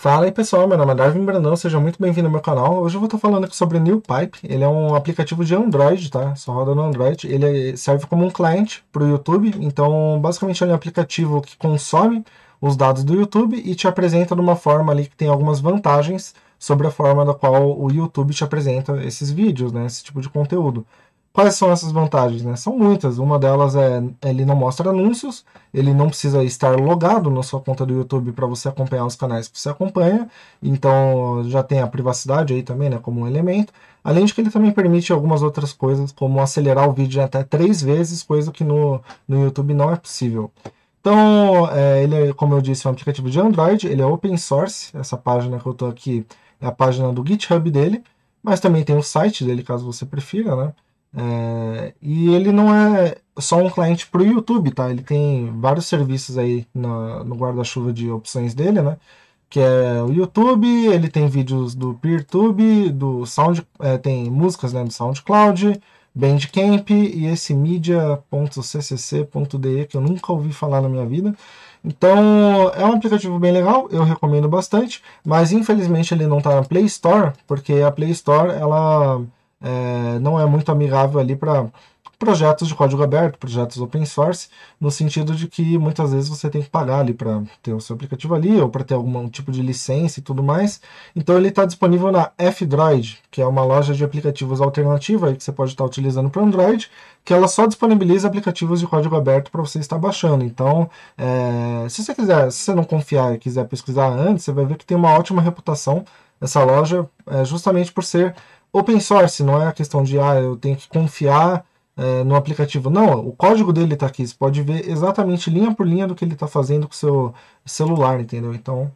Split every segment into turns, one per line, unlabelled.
Fala aí pessoal, meu nome é Darwin Brandão, seja muito bem-vindo ao meu canal. Hoje eu vou estar falando aqui sobre o New Pipe. Ele é um aplicativo de Android, tá? Só roda no Android. Ele é, serve como um cliente para o YouTube, então basicamente é um aplicativo que consome os dados do YouTube e te apresenta de uma forma ali que tem algumas vantagens sobre a forma da qual o YouTube te apresenta esses vídeos, né? Esse tipo de conteúdo. Quais são essas vantagens? Né? São muitas. Uma delas é ele não mostra anúncios, ele não precisa estar logado na sua conta do YouTube para você acompanhar os canais que você acompanha. Então já tem a privacidade aí também, né, como um elemento. Além de que ele também permite algumas outras coisas, como acelerar o vídeo até três vezes, coisa que no, no YouTube não é possível. Então, é, ele, é, como eu disse, é um aplicativo de Android, ele é open source, essa página que eu estou aqui é a página do GitHub dele, mas também tem o site dele, caso você prefira, né? É, e ele não é só um cliente para o YouTube, tá? Ele tem vários serviços aí no guarda-chuva de opções dele, né? Que é o YouTube, ele tem vídeos do PeerTube, do Sound, é, tem músicas né, do SoundCloud, Bandcamp e esse media.ccc.de que eu nunca ouvi falar na minha vida. Então é um aplicativo bem legal, eu recomendo bastante, mas infelizmente ele não está na Play Store, porque a Play Store ela é, não é muito amigável ali para projetos de código aberto, projetos open source, no sentido de que muitas vezes você tem que pagar ali para ter o seu aplicativo ali ou para ter algum tipo de licença e tudo mais. Então ele está disponível na F-Droid, que é uma loja de aplicativos alternativa que você pode estar tá utilizando para Android, que ela só disponibiliza aplicativos de código aberto para você estar baixando. Então, é, se você quiser, se você não confiar e quiser pesquisar antes, você vai ver que tem uma ótima reputação essa loja, é, justamente por ser open source, não é a questão de ah, eu tenho que confiar é, no aplicativo. Não, o código dele está aqui. Você pode ver exatamente linha por linha do que ele está fazendo com o seu celular, entendeu? Então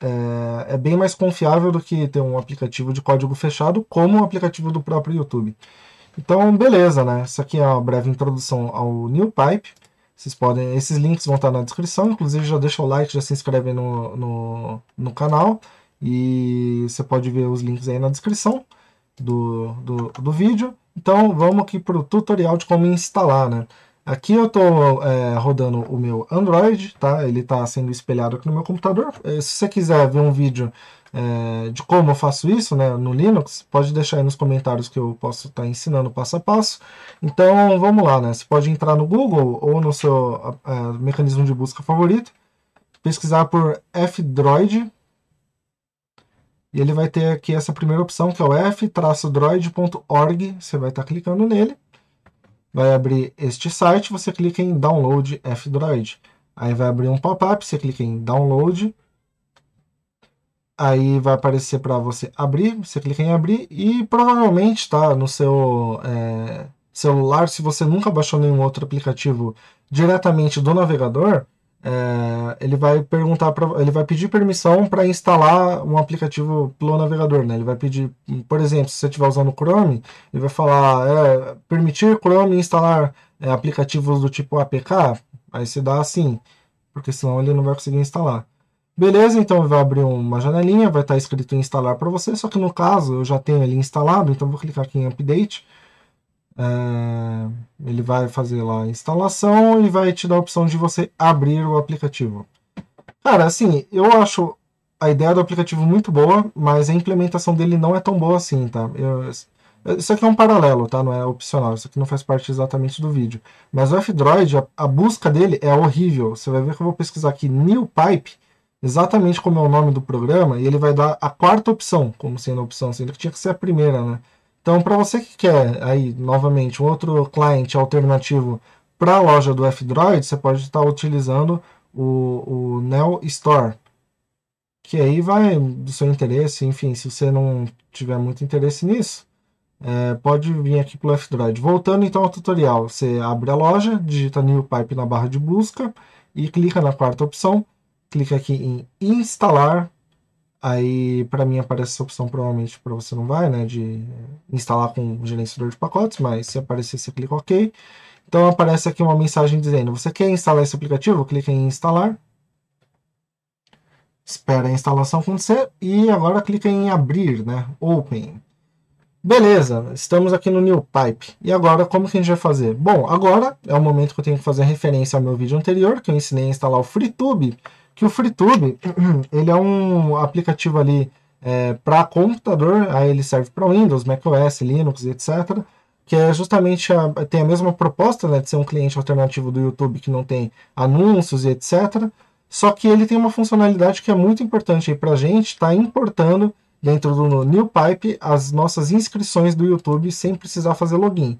é, é, bem mais confiável do que ter um aplicativo de código fechado, como o um aplicativo do próprio YouTube. Então, beleza, né? Isso aqui é uma breve introdução ao NewPipe. Vocês podem, esses links vão estar na descrição. Inclusive, já deixa o like, já se inscreve no, no, no canal. E você pode ver os links aí na descrição do, do, do vídeo. Então vamos aqui para o tutorial de como instalar, né? Aqui eu estou é, rodando o meu Android, tá? Ele está sendo espelhado aqui no meu computador. É, se você quiser ver um vídeo é, de como eu faço isso né, no Linux, pode deixar aí nos comentários que eu posso estar tá ensinando passo a passo. Então vamos lá, né? Você pode entrar no Google ou no seu é, mecanismo de busca favorito, pesquisar por F-Droid, e ele vai ter aqui essa primeira opção, que é o f-droid.org. Você vai estar clicando nele. Vai abrir este site, você clica em Download F-Droid. Aí vai abrir um pop-up, você clica em Download. Aí vai aparecer para você abrir, você clica em abrir e provavelmente tá no seu é, celular, se você nunca baixou nenhum outro aplicativo diretamente do navegador, é, ele vai perguntar ele vai pedir permissão para instalar um aplicativo pelo navegador, né? Ele vai pedir, por exemplo, se você estiver usando o Chrome, ele vai falar é, permitir Chrome instalar é, aplicativos do tipo APK, aí você dá assim, porque senão ele não vai conseguir instalar. Beleza, então ele vai abrir uma janelinha, vai estar tá escrito instalar para você, só que no caso eu já tenho ele instalado, então vou clicar aqui em update é, ele vai fazer lá a instalação e vai te dar a opção de você abrir o aplicativo. Cara, assim, eu acho a ideia do aplicativo muito boa, mas a implementação dele não é tão boa assim, tá? Eu, isso aqui é um paralelo, tá? Não é opcional, isso aqui não faz parte exatamente do vídeo. Mas o F-Droid, a, a, busca dele é horrível. Você vai ver que eu vou pesquisar aqui New Pipe, exatamente como é o nome do programa, e ele vai dar a quarta opção, como sendo a opção, sendo que tinha que ser a primeira, né? Então, para você que quer aí novamente um outro cliente alternativo para a loja do F-Droid, você pode estar utilizando o, o Neo Store, que aí vai do seu interesse. Enfim, se você não tiver muito interesse nisso, é, pode vir aqui pelo F-Droid. Voltando então ao tutorial, você abre a loja, digita New Pipe na barra de busca e clica na quarta opção, clica aqui em Instalar Aí, para mim, aparece essa opção, provavelmente para você não vai, né? De instalar com o gerenciador de pacotes, mas se aparecer, você clica OK. Então, aparece aqui uma mensagem dizendo: Você quer instalar esse aplicativo? Clica em instalar. Espera a instalação acontecer e agora clica em abrir, né? Open. Beleza, estamos aqui no New Pipe. E agora, como que a gente vai fazer? Bom, agora é o momento que eu tenho que fazer referência ao meu vídeo anterior, que eu ensinei a instalar o FreeTube que o FreeTube ele é um aplicativo ali é, para computador, aí ele serve para Windows, macOS, Linux, etc. Que é justamente a, tem a mesma proposta né, de ser um cliente alternativo do YouTube que não tem anúncios e etc. Só que ele tem uma funcionalidade que é muito importante para a gente, está importando dentro do NewPipe as nossas inscrições do YouTube sem precisar fazer login.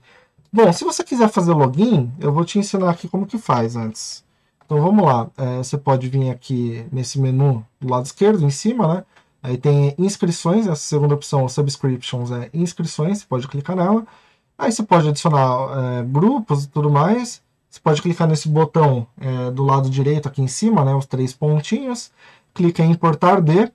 Bom, se você quiser fazer login, eu vou te ensinar aqui como que faz antes. Então vamos lá, é, você pode vir aqui nesse menu do lado esquerdo, em cima, né? Aí tem inscrições, a segunda opção, subscriptions, é inscrições, você pode clicar nela. Aí você pode adicionar é, grupos e tudo mais. Você pode clicar nesse botão é, do lado direito aqui em cima, né, os três pontinhos. Clica em importar de.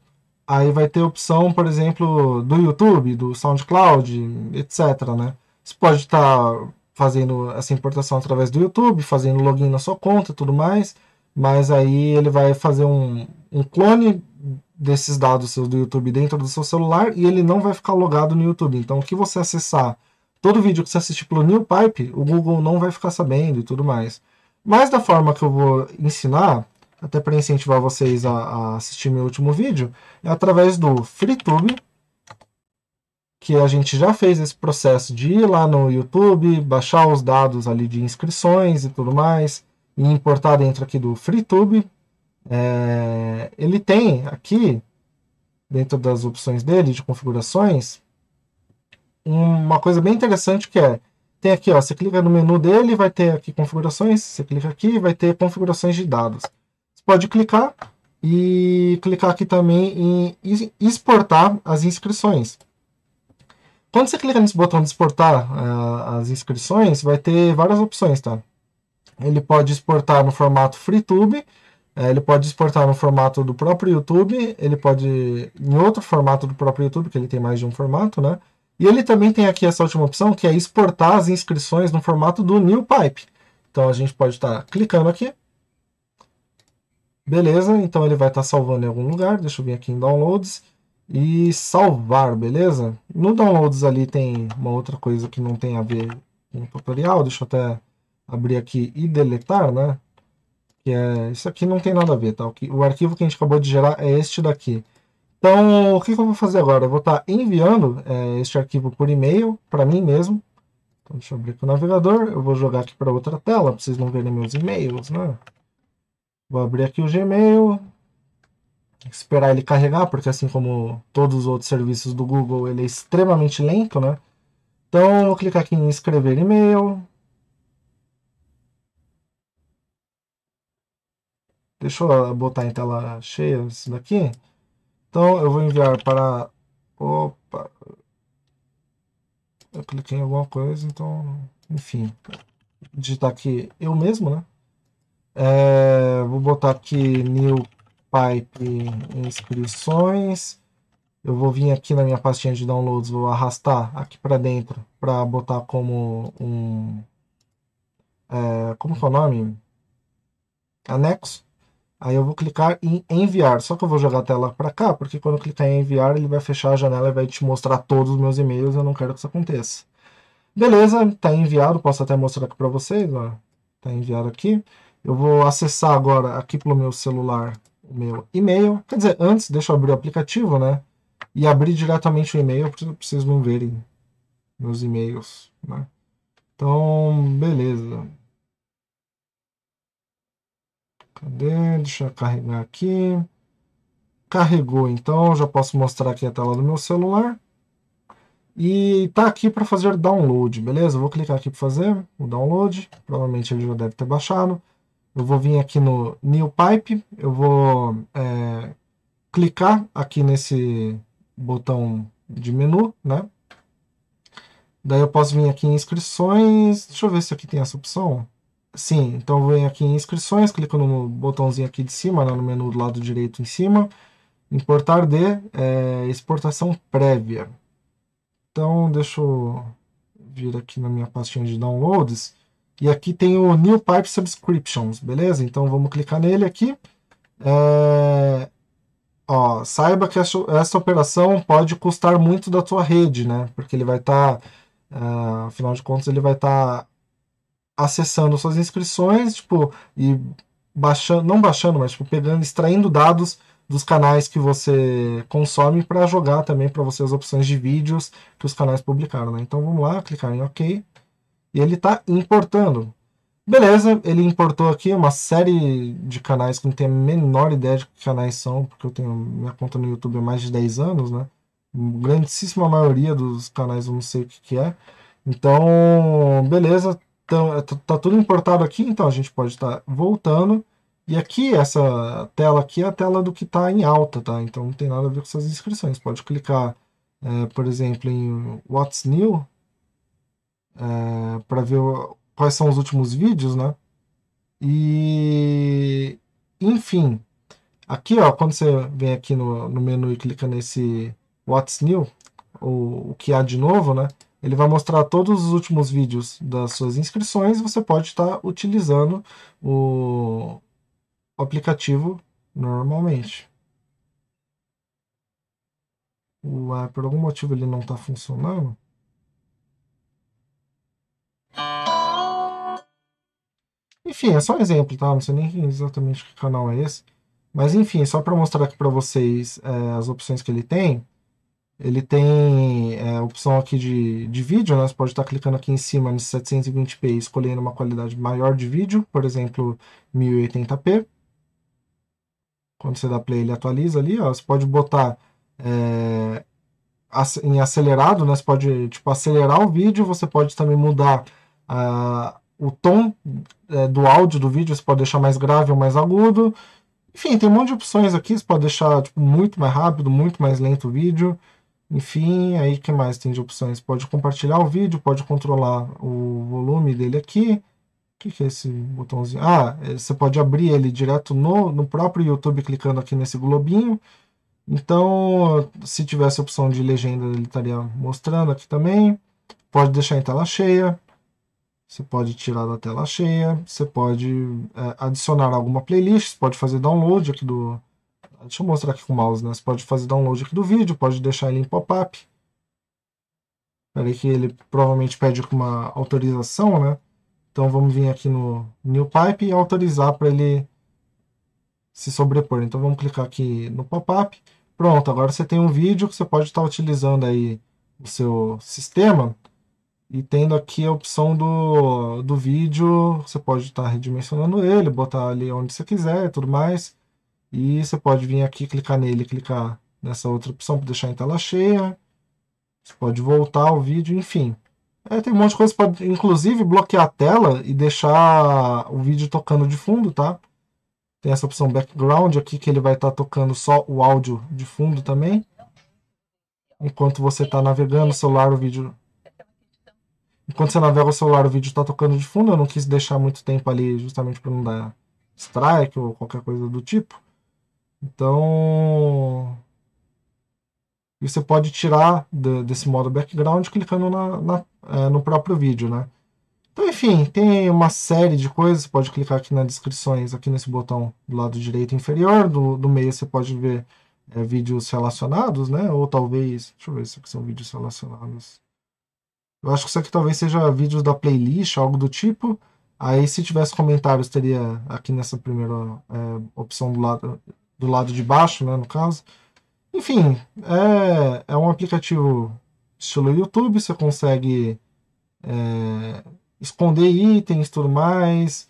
Aí vai ter opção, por exemplo, do YouTube, do SoundCloud, etc. Né? Você pode estar tá fazendo essa importação através do YouTube, fazendo login na sua conta e tudo mais, mas aí ele vai fazer um, um clone desses dados seus do YouTube dentro do seu celular e ele não vai ficar logado no YouTube. Então, o que você acessar, todo vídeo que você assistir pelo New Pipe, o Google não vai ficar sabendo e tudo mais. Mas da forma que eu vou ensinar, até para incentivar vocês a, a, assistir meu último vídeo, é através do FreeTube que a gente já fez esse processo de ir lá no YouTube, baixar os dados ali de inscrições e tudo mais, e importar dentro aqui do FreeTube. É, ele tem aqui, dentro das opções dele de configurações, uma coisa bem interessante que é, tem aqui, ó, você clica no menu dele, vai ter aqui configurações, você clica aqui, vai ter configurações de dados. Você pode clicar e clicar aqui também em exportar as inscrições. Quando você clica nesse botão de exportar uh, as inscrições, vai ter várias opções, tá? Ele pode exportar no formato FreeTube, eh, ele pode exportar no formato do próprio YouTube, ele pode em outro formato do próprio YouTube, que ele tem mais de um formato, né? E ele também tem aqui essa última opção, que é exportar as inscrições no formato do NewPipe. Então a gente pode estar tá clicando aqui. Beleza, então ele vai estar tá salvando em algum lugar. Deixa eu vir aqui em Downloads e salvar, beleza? No downloads ali tem uma outra coisa que não tem a ver com o tutorial, deixa eu até abrir aqui e deletar, né? Que é, isso aqui não tem nada a ver, tá? O arquivo que a gente acabou de gerar é este daqui. Então, o que, que eu vou fazer agora? Eu vou estar tá enviando é, este arquivo por e-mail para mim mesmo. Então, deixa eu abrir aqui o navegador, eu vou jogar aqui para outra tela, para vocês não verem meus e-mails, né? Vou abrir aqui o Gmail, esperar ele carregar, porque assim como todos os outros serviços do Google, ele é extremamente lento, né? Então, vou clicar aqui em escrever e-mail. Deixa eu botar em tela cheia isso daqui. Então, eu vou enviar para... Opa! Eu cliquei em alguma coisa, então... Enfim. Digitar aqui eu mesmo, né? É, vou botar aqui new pipe inscrições. Eu vou vir aqui na minha pastinha de downloads, vou arrastar aqui para dentro para botar como um... É, como que é o nome? Anexo. Aí eu vou clicar em enviar, só que eu vou jogar a tela para cá, porque quando eu clicar em enviar, ele vai fechar a janela e vai te mostrar todos os meus e-mails, eu não quero que isso aconteça. Beleza, está enviado, posso até mostrar aqui para vocês, ó. Tá enviado aqui. Eu vou acessar agora aqui pelo meu celular o meu e-mail. Quer dizer, antes, deixa eu abrir o aplicativo, né? E abrir diretamente o e-mail para vocês não verem meus e-mails, né? Então, beleza. Cadê? Deixa eu carregar aqui. Carregou, então já posso mostrar aqui a tela do meu celular. E tá aqui para fazer download, beleza? vou clicar aqui para fazer o download. Provavelmente ele já deve ter baixado. Eu vou vir aqui no New Pipe, eu vou é, clicar aqui nesse botão de menu, né? Daí eu posso vir aqui em inscrições, deixa eu ver se aqui tem essa opção. Sim, então eu venho aqui em inscrições, clico no botãozinho aqui de cima, né, no menu do lado direito em cima, importar de é, exportação prévia. Então deixa eu vir aqui na minha pastinha de downloads e aqui tem o New Pipe Subscriptions, beleza? Então vamos clicar nele aqui. É, ó, saiba que essa, essa, operação pode custar muito da tua rede, né? Porque ele vai estar, tá, é, afinal de contas, ele vai estar tá acessando suas inscrições, tipo, e baixando, não baixando, mas tipo, pegando, extraindo dados dos canais que você consome para jogar também para você as opções de vídeos que os canais publicaram, né? Então vamos lá, clicar em OK e ele está importando. Beleza, ele importou aqui uma série de canais que não tem a menor ideia de que canais são, porque eu tenho minha conta no YouTube há mais de 10 anos, né? Grandíssima maioria dos canais eu não sei o que, que é. Então, beleza, então, tá tudo importado aqui, então a gente pode estar tá voltando. E aqui, essa tela aqui é a tela do que está em alta, tá? Então não tem nada a ver com essas inscrições. Pode clicar, é, por exemplo, em What's New, é, para ver quais são os últimos vídeos, né? E enfim, aqui ó, quando você vem aqui no, no menu e clica nesse What's New, o, o que há de novo, né? Ele vai mostrar todos os últimos vídeos das suas inscrições. Você pode estar tá utilizando o, aplicativo normalmente. O, por algum motivo ele não está funcionando. Enfim, é só um exemplo, tá? Não sei nem exatamente que canal é esse. Mas enfim, só para mostrar aqui para vocês é, as opções que ele tem. Ele tem é, a opção aqui de, de vídeo, né? Você pode estar tá clicando aqui em cima nesse 720p e escolhendo uma qualidade maior de vídeo, por exemplo, 1080p. Quando você dá play, ele atualiza ali, ó. Você pode botar é, em acelerado, né? Você pode, tipo, acelerar o vídeo, você pode também mudar a, ah, o tom é, do áudio do vídeo, você pode deixar mais grave ou mais agudo. Enfim, tem um monte de opções aqui, você pode deixar tipo, muito mais rápido, muito mais lento o vídeo. Enfim, aí que mais tem de opções? Pode compartilhar o vídeo, pode controlar o volume dele aqui. O que, que é esse botãozinho? Ah, é, você pode abrir ele direto no, no próprio YouTube clicando aqui nesse globinho. Então, se tivesse a opção de legenda, ele estaria mostrando aqui também. Pode deixar em tela cheia. Você pode tirar da tela cheia, você pode é, adicionar alguma playlist, você pode fazer download aqui do... Deixa eu mostrar aqui com o mouse, né? Você pode fazer download aqui do vídeo, pode deixar ele em pop-up. Peraí que ele provavelmente pede uma autorização, né? Então vamos vir aqui no New Pipe e autorizar para ele se sobrepor. Então vamos clicar aqui no pop-up. Pronto, agora você tem um vídeo que você pode estar tá utilizando aí o seu sistema e tendo aqui a opção do, do vídeo, você pode estar tá redimensionando ele, botar ali onde você quiser e tudo mais. E você pode vir aqui, clicar nele, clicar nessa outra opção para deixar em tela cheia. Você pode voltar o vídeo, enfim. É, tem um monte de coisa, pode inclusive bloquear a tela e deixar o vídeo tocando de fundo, tá? Tem essa opção background aqui que ele vai estar tá tocando só o áudio de fundo também. Enquanto você está navegando o celular, o vídeo quando você navega o celular, o vídeo está tocando de fundo. Eu não quis deixar muito tempo ali, justamente para não dar strike ou qualquer coisa do tipo. Então. E você pode tirar de, desse modo background clicando na, na, é, no próprio vídeo, né? Então, enfim, tem uma série de coisas. Você pode clicar aqui nas descrições, aqui nesse botão do lado direito inferior. Do, do meio você pode ver é, vídeos relacionados, né? Ou talvez. Deixa eu ver se aqui são vídeos relacionados. Eu acho que isso aqui talvez seja vídeos da playlist, algo do tipo. Aí se tivesse comentários, teria aqui nessa primeira é, opção do lado, do lado de baixo, né, no caso. Enfim, é, é um aplicativo estilo YouTube, você consegue é, esconder itens tudo mais.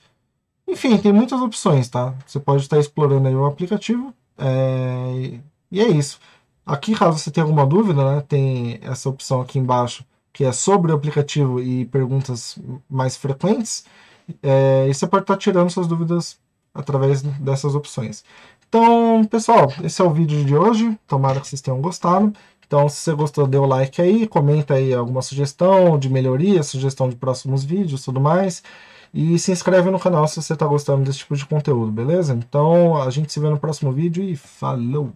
Enfim, tem muitas opções, tá? Você pode estar explorando aí o aplicativo. É, e é isso. Aqui, caso você tenha alguma dúvida, né, tem essa opção aqui embaixo que é sobre o aplicativo e perguntas mais frequentes, é, e você pode estar tá tirando suas dúvidas através dessas opções. Então, pessoal, esse é o vídeo de hoje. Tomara que vocês tenham gostado. Então, se você gostou, dê o like aí, comenta aí alguma sugestão de melhoria, sugestão de próximos vídeos, tudo mais. E se inscreve no canal se você está gostando desse tipo de conteúdo, beleza? Então, a gente se vê no próximo vídeo e falou!